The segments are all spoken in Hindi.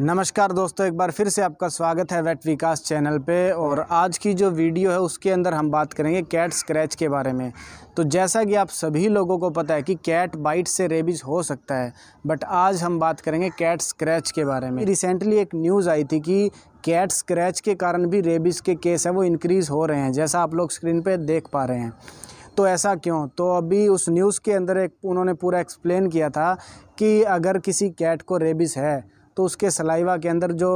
नमस्कार दोस्तों एक बार फिर से आपका स्वागत है वेट विकास चैनल पे और आज की जो वीडियो है उसके अंदर हम बात करेंगे कैट स्क्रैच के बारे में तो जैसा कि आप सभी लोगों को पता है कि कैट बाइट से रेबीज़ हो सकता है बट आज हम बात करेंगे कैट स्क्रैच के बारे में रिसेंटली एक न्यूज़ आई थी कि कैट स्क्रैच के कारण भी रेबीज़ के केस हैं वो इनक्रीज़ हो रहे हैं जैसा आप लोग स्क्रीन पर देख पा रहे हैं तो ऐसा क्यों तो अभी उस न्यूज़ के अंदर एक उन्होंने पूरा एक्सप्लेन किया था कि अगर किसी कैट को रेबिस है तो उसके सलाइवा के अंदर जो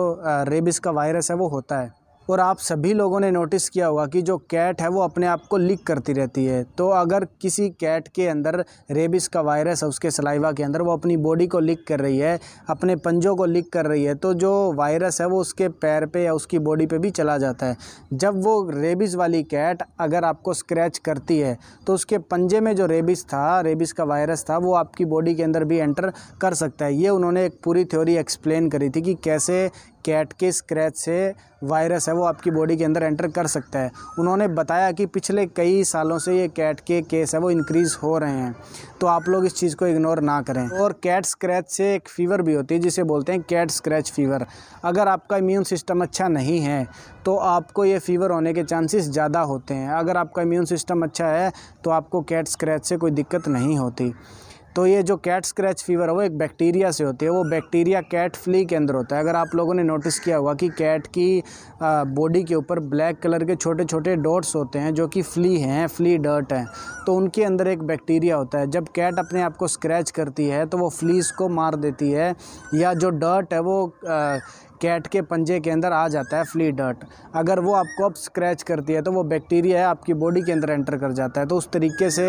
रेबिस का वायरस है वो होता है और आप सभी लोगों ने नोटिस किया होगा कि जो कैट है वो अपने आप को लीक करती रहती है तो अगर किसी कैट के अंदर रेबिस का वायरस है उसके सलाइवा के अंदर वो अपनी बॉडी को लीक कर रही है अपने पंजों को लीक कर रही है तो जो वायरस है वो उसके पैर पे या उसकी बॉडी पे भी चला जाता है जब वो रेबिस वाली कैट अगर आपको स्क्रैच करती है तो उसके पंजे में जो रेबिस था रेबिस का वायरस था वो आपकी बॉडी के अंदर भी एंटर कर सकता है ये उन्होंने एक पूरी थ्योरी एक्सप्लेन करी थी कि कैसे कैट के स्क्रैच से वायरस है वो आपकी बॉडी के अंदर एंटर कर सकता है उन्होंने बताया कि पिछले कई सालों से ये कैट के केस है वो इंक्रीज़ हो रहे हैं तो आप लोग इस चीज़ को इग्नोर ना करें और कैट स्क्रैच से एक फ़ीवर भी होती है जिसे बोलते हैं कैट स्क्रैच फ़ीवर अगर आपका इम्यून सिस्टम अच्छा नहीं है तो आपको ये फ़ीवर होने के चांसेस ज़्यादा होते हैं अगर आपका इम्यून सिस्टम अच्छा है तो आपको कैट स्क्रैच से कोई दिक्कत नहीं होती तो ये जो कैट स्क्रैच फीवर है वो एक बैक्टीरिया से होती है वो बैक्टीरिया कैट फ्ली के अंदर होता है अगर आप लोगों ने नोटिस किया होगा कि कैट की बॉडी के ऊपर ब्लैक कलर के छोटे छोटे डॉट्स होते हैं जो कि फ्ली हैं फ्ली डर्ट हैं तो उनके अंदर एक बैक्टीरिया होता है जब कैट अपने आप को स्क्रैच करती है तो वो फ्लीस को मार देती है या जो डर्ट है वो कैट के पंजे के अंदर आ जाता है फ्ली डर्ट अगर वो आपको अब स्क्रैच करती है तो वो बैक्टीरिया है आपकी बॉडी के अंदर एंटर कर जाता है तो उस तरीके से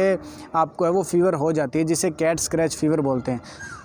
आपको है वो फीवर हो जाती है जिसे कैट स्क्रैच फीवर बोलते हैं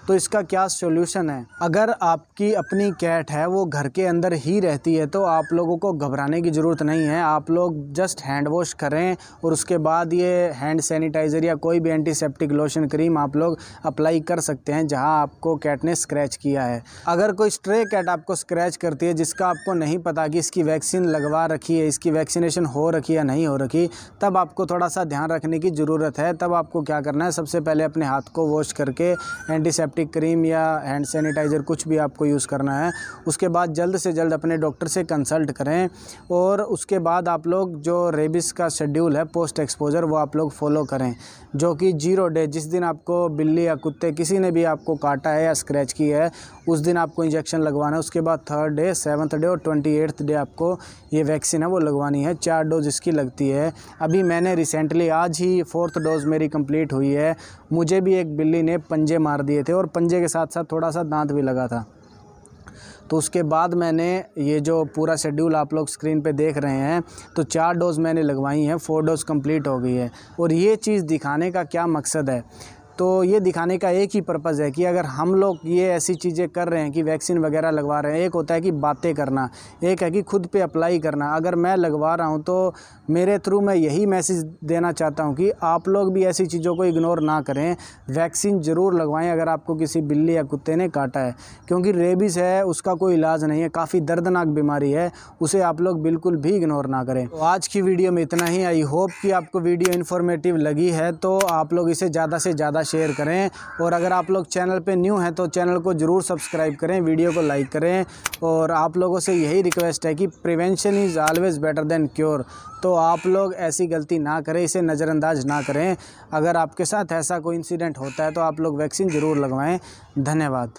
तो इसका क्या सोल्यूशन है अगर आपकी अपनी कैट है वो घर के अंदर ही रहती है तो आप लोगों को घबराने की ज़रूरत नहीं है आप लोग जस्ट हैंड वॉश करें और उसके बाद ये हैंड सैनिटाइज़र या कोई भी एंटीसेप्टिक लोशन क्रीम आप लोग अप्लाई कर सकते हैं जहाँ आपको कैट ने स्क्रैच किया है अगर कोई स्ट्रे कैट आपको स्क्रैच करती है जिसका आपको नहीं पता कि इसकी वैक्सीन लगवा रखी है इसकी वैक्सीनेशन हो रखी या नहीं हो रखी तब आपको थोड़ा सा ध्यान रखने की ज़रूरत है तब आपको क्या करना है सबसे पहले अपने हाथ को वॉश करके एंटीसेप्टिक एंटीसेप्टिक क्रीम या हैंड सैनिटाइज़र कुछ भी आपको यूज़ करना है उसके बाद जल्द से जल्द अपने डॉक्टर से कंसल्ट करें और उसके बाद आप लोग जो रेबिस का शेड्यूल है पोस्ट एक्सपोज़र वो आप लोग फॉलो करें जो कि जीरो डे जिस दिन आपको बिल्ली या कुत्ते किसी ने भी आपको काटा है या स्क्रैच की है उस दिन आपको इंजेक्शन लगवाना है उसके बाद थर्ड डे सेवन्थ डे और ट्वेंटी एट्थ डे आपको ये वैक्सीन है वो लगवानी है चार डोज इसकी लगती है अभी मैंने रिसेंटली आज ही फोर्थ डोज मेरी कंप्लीट हुई है मुझे भी एक बिल्ली ने पंजे मार दिए थे और पंजे के साथ साथ थोड़ा सा दांत भी लगा था तो उसके बाद मैंने ये जो पूरा शेड्यूल आप लोग स्क्रीन पे देख रहे हैं तो चार डोज़ मैंने लगवाई हैं फोर डोज़ कंप्लीट हो गई है और ये चीज़ दिखाने का क्या मकसद है तो ये दिखाने का एक ही पर्पज़ है कि अगर हम लोग ये ऐसी चीज़ें कर रहे हैं कि वैक्सीन वगैरह लगवा रहे हैं एक होता है कि बातें करना एक है कि खुद पे अप्लाई करना अगर मैं लगवा रहा हूँ तो मेरे थ्रू मैं यही मैसेज देना चाहता हूँ कि आप लोग भी ऐसी चीज़ों को इग्नोर ना करें वैक्सीन ज़रूर लगवाएँ अगर आपको किसी बिल्ली या कुत्ते ने काटा है क्योंकि रेबिस है उसका कोई इलाज नहीं है काफ़ी दर्दनाक बीमारी है उसे आप लोग बिल्कुल भी इग्नोर ना करें तो आज की वीडियो में इतना ही आई होप कि आपको वीडियो इन्फॉर्मेटिव लगी है तो आप लोग इसे ज़्यादा से ज़्यादा शेयर करें और अगर आप लोग चैनल पे न्यू हैं तो चैनल को ज़रूर सब्सक्राइब करें वीडियो को लाइक करें और आप लोगों से यही रिक्वेस्ट है कि prevention is always better than cure तो आप लोग ऐसी गलती ना करें इसे नज़रअंदाज ना करें अगर आपके साथ ऐसा कोई इंसिडेंट होता है तो आप लोग वैक्सीन ज़रूर लगवाएँ धन्यवाद